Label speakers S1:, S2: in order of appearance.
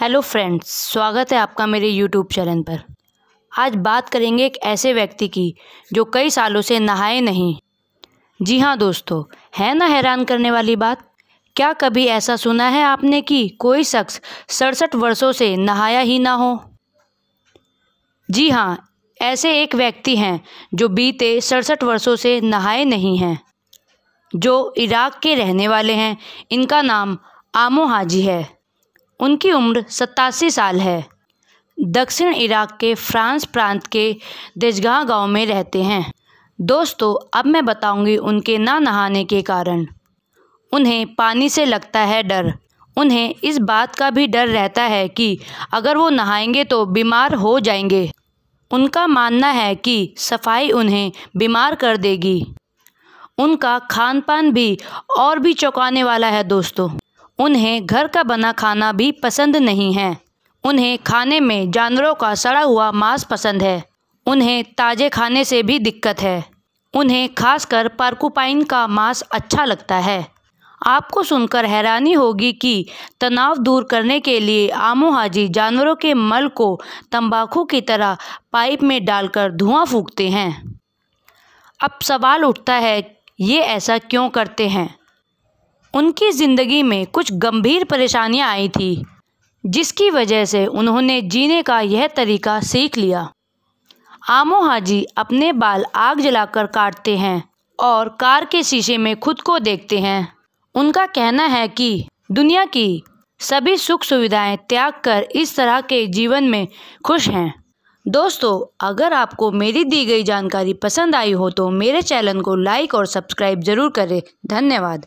S1: hello friends स्वागत है आपका मेरे यूट्यूब चैनल पर आज बात करेंगे एक ऐसे व्यक्ति की जो कई सालों से नहाए नहीं जी हाँ दोस्तों है ना हैरान करने वाली बात क्या कभी ऐसा सुना है आपने कि कोई शख्स सड़सठ वर्षों से नहाया ही ना हो जी हाँ ऐसे एक व्यक्ति हैं जो बीते सड़सठ वर्षों से नहाए नहीं हैं जो इराक के रहने वाले हैं इनका नाम आमो हाजी है उनकी उम्र सतासी साल है दक्षिण इराक के फ्रांस प्रांत के देजगाह गांव में रहते हैं दोस्तों अब मैं बताऊंगी उनके ना नहाने के कारण उन्हें पानी से लगता है डर उन्हें इस बात का भी डर रहता है कि अगर वो नहाएंगे तो बीमार हो जाएंगे उनका मानना है कि सफाई उन्हें बीमार कर देगी उनका खान पान भी और भी चौंकाने वाला है दोस्तों उन्हें घर का बना खाना भी पसंद नहीं है उन्हें खाने में जानवरों का सड़ा हुआ मांस पसंद है उन्हें ताज़े खाने से भी दिक्कत है उन्हें खासकर पार्कुपाइन का मांस अच्छा लगता है आपको सुनकर हैरानी होगी कि तनाव दूर करने के लिए आमोहाजी जानवरों के मल को तंबाकू की तरह पाइप में डालकर धुआं फूंकते हैं अब सवाल उठता है ये ऐसा क्यों करते हैं उनकी ज़िंदगी में कुछ गंभीर परेशानियां आई थी जिसकी वजह से उन्होंने जीने का यह तरीका सीख लिया आमो हाजी अपने बाल आग जलाकर काटते हैं और कार के शीशे में खुद को देखते हैं उनका कहना है कि दुनिया की सभी सुख सुविधाएं त्याग कर इस तरह के जीवन में खुश हैं दोस्तों अगर आपको मेरी दी गई जानकारी पसंद आई हो तो मेरे चैनल को लाइक और सब्सक्राइब ज़रूर करें धन्यवाद